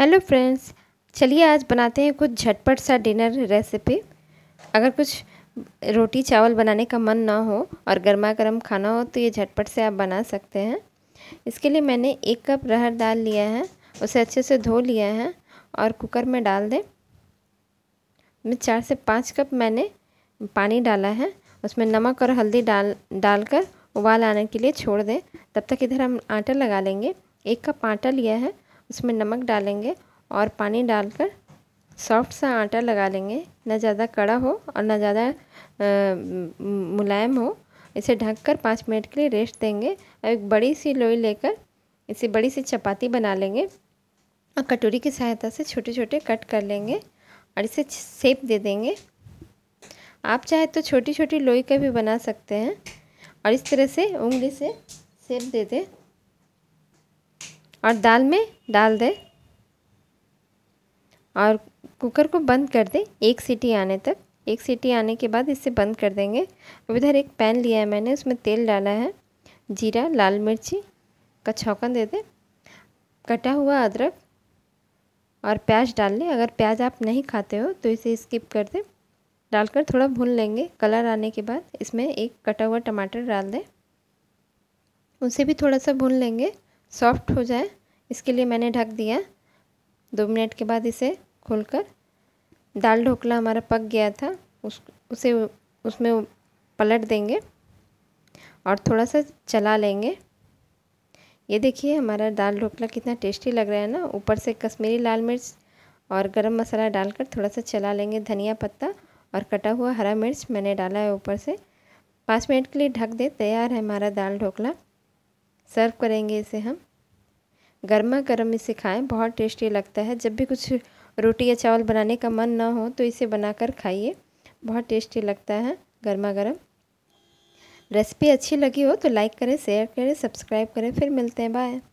hello friends चलिए आज बनाते हैं कुछ झटपट सा डिनर रेसिपी अगर कुछ रोटी चावल बनाने का मन ना हो और गर्मा गर्म खाना हो तो ये झटपट से आप बना सकते हैं इसके लिए मैंने एक कप रहर दाल लिया है उसे अच्छे से धो लिया है और कुकर में डाल दें मैं चार से पाँच कप मैंने पानी डाला है उसमें नमक और हल्दी डाल डालकर उबाल आने के लिए छोड़ दें तब तक इधर हम आटा लगा लेंगे एक कप आटा लिया है उसमें नमक डालेंगे और पानी डालकर सॉफ्ट सा आटा लगा लेंगे ना ज़्यादा कड़ा हो और ना ज़्यादा मुलायम हो इसे ढककर पाँच मिनट के लिए रेस्ट देंगे और एक बड़ी सी लोई लेकर इसे बड़ी सी चपाती बना लेंगे और कटोरी की सहायता से छोटे छोटे कट कर लेंगे और इसे सेप दे देंगे आप चाहे तो छोटी छोटी लोई का भी बना सकते हैं और इस तरह से उंगली से सेप दे दें और दाल में डाल दें और कुकर को बंद कर दें एक सीटी आने तक एक सीटी आने के बाद इसे बंद कर देंगे अब इधर एक पैन लिया है मैंने उसमें तेल डाला है जीरा लाल मिर्ची का छौकन दे दें कटा हुआ अदरक और प्याज डाल लें अगर प्याज आप नहीं खाते हो तो इसे स्किप कर दें डालकर थोड़ा भून लेंगे कलर आने के बाद इसमें एक कटा हुआ टमाटर डाल दें उसे भी थोड़ा सा भून लेंगे सॉफ्ट हो जाए इसके लिए मैंने ढक दिया दो मिनट के बाद इसे खोलकर दाल ढोकला हमारा पक गया था उस उसे उसमें पलट देंगे और थोड़ा सा चला लेंगे ये देखिए हमारा दाल ढोकला कितना टेस्टी लग रहा है ना ऊपर से कश्मीरी लाल मिर्च और गरम मसाला डालकर थोड़ा सा चला लेंगे धनिया पत्ता और कटा हुआ हरा मिर्च मैंने डाला है ऊपर से पाँच मिनट के लिए ढक दे तैयार है हमारा दाल ढोकला सर्व करेंगे इसे हम गर्मा गर्म इसे खाएं बहुत टेस्टी लगता है जब भी कुछ रोटी या चावल बनाने का मन ना हो तो इसे बनाकर खाइए बहुत टेस्टी लगता है गर्मा गर्म रेसिपी अच्छी लगी हो तो लाइक करें शेयर करें सब्सक्राइब करें फिर मिलते हैं बाय